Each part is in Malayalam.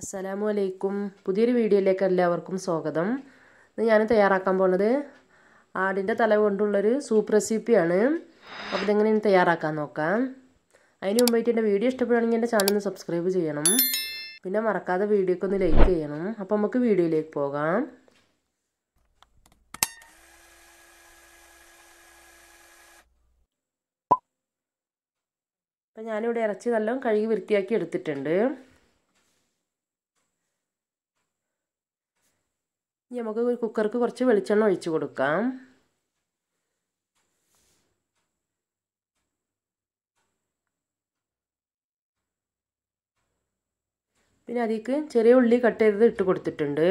അസ്സലാമു അലൈക്കും പുതിയൊരു വീഡിയോയിലേക്ക് എല്ലാവർക്കും സ്വാഗതം ഇന്ന് ഞാൻ തയ്യാറാക്കാൻ പോണത് ആടിൻ്റെ തല കൊണ്ടുള്ളൊരു സൂപ്പ് റെസിപ്പിയാണ് അപ്പോൾ ഇതെങ്ങനെ തയ്യാറാക്കാൻ നോക്കാം അതിന് മുമ്പായിട്ട് എൻ്റെ വീഡിയോ ഇഷ്ടപ്പെടുകയാണെങ്കിൽ എൻ്റെ ചാനൽ ഒന്ന് സബ്സ്ക്രൈബ് ചെയ്യണം പിന്നെ മറക്കാതെ വീഡിയോക്ക് ഒന്ന് ലൈക്ക് ചെയ്യണം അപ്പോൾ നമുക്ക് വീഡിയോയിലേക്ക് പോകാം അപ്പം ഞാനിവിടെ ഇറച്ചി നല്ലോണം കഴുകി വൃത്തിയാക്കി എടുത്തിട്ടുണ്ട് ഇനി നമുക്ക് ഒരു കുക്കർക്ക് കുറച്ച് വെളിച്ചെണ്ണ ഒഴിച്ച് കൊടുക്കാം പിന്നെ അതിലേക്ക് ചെറിയ ഉള്ളി കട്ട് ചെയ്തത് ഇട്ട് കൊടുത്തിട്ടുണ്ട്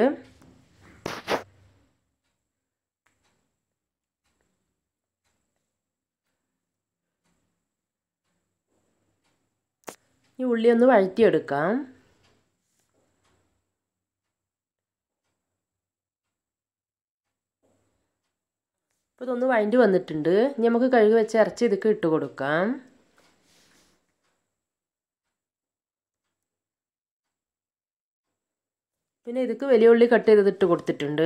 ഈ ഉള്ളി ഒന്ന് വഴറ്റിയെടുക്കാം അപ്പോൾ ഇതൊന്ന് വഴണ്ടി വന്നിട്ടുണ്ട് ഇനി നമുക്ക് കഴുകി വെച്ച ഇറച്ചി ഇതൊക്കെ ഇട്ട് കൊടുക്കാം പിന്നെ ഇതൊക്കെ വലിയ ഉള്ളി കട്ട് ചെയ്ത് ഇട്ട് കൊടുത്തിട്ടുണ്ട്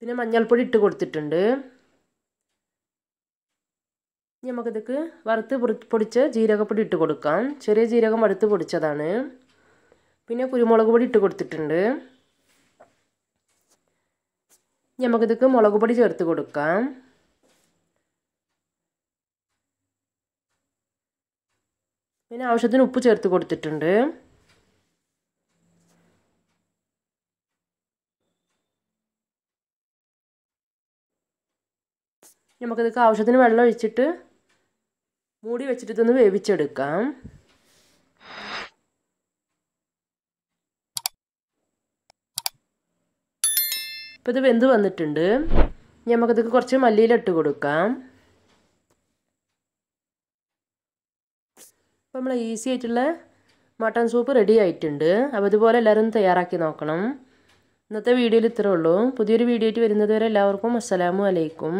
പിന്നെ മഞ്ഞൾപ്പൊടി ഇട്ട് കൊടുത്തിട്ടുണ്ട് ഇനി നമുക്കിതൊക്കെ വറുത്ത് പൊടിച്ച ജീരകപ്പൊടി ഇട്ട് കൊടുക്കാം ചെറിയ ജീരകം വറുത്ത് പൊടിച്ചതാണ് പിന്നെ കുരുമുളക് പൊടി ഇട്ട് കൊടുത്തിട്ടുണ്ട് നമുക്കിതൊക്കെ മുളക് പൊടി ചേർത്ത് കൊടുക്കാം പിന്നെ ആവശ്യത്തിന് ഉപ്പ് ചേർത്ത് കൊടുത്തിട്ടുണ്ട് നമുക്കിതൊക്കെ ആവശ്യത്തിന് വെള്ളം ഒഴിച്ചിട്ട് മൂടി വെച്ചിട്ട് ഇതൊന്ന് വേവിച്ചെടുക്കാം ഇപ്പോൾ ഇത് വെന്ത് വന്നിട്ടുണ്ട് ഇനി നമുക്കത് കുറച്ച് മല്ലിയിലിട്ട് കൊടുക്കാം അപ്പോൾ നമ്മൾ ഈസി ആയിട്ടുള്ള മട്ടൺ സൂപ്പ് റെഡി ആയിട്ടുണ്ട് അപ്പോൾ ഇതുപോലെ എല്ലാവരും തയ്യാറാക്കി നോക്കണം ഇന്നത്തെ വീഡിയോയിൽ ഇത്രേ ഉള്ളൂ പുതിയൊരു വീഡിയോ ആയിട്ട് വരുന്നത് വരെ എല്ലാവർക്കും അസ്സലാമു അലൈക്കും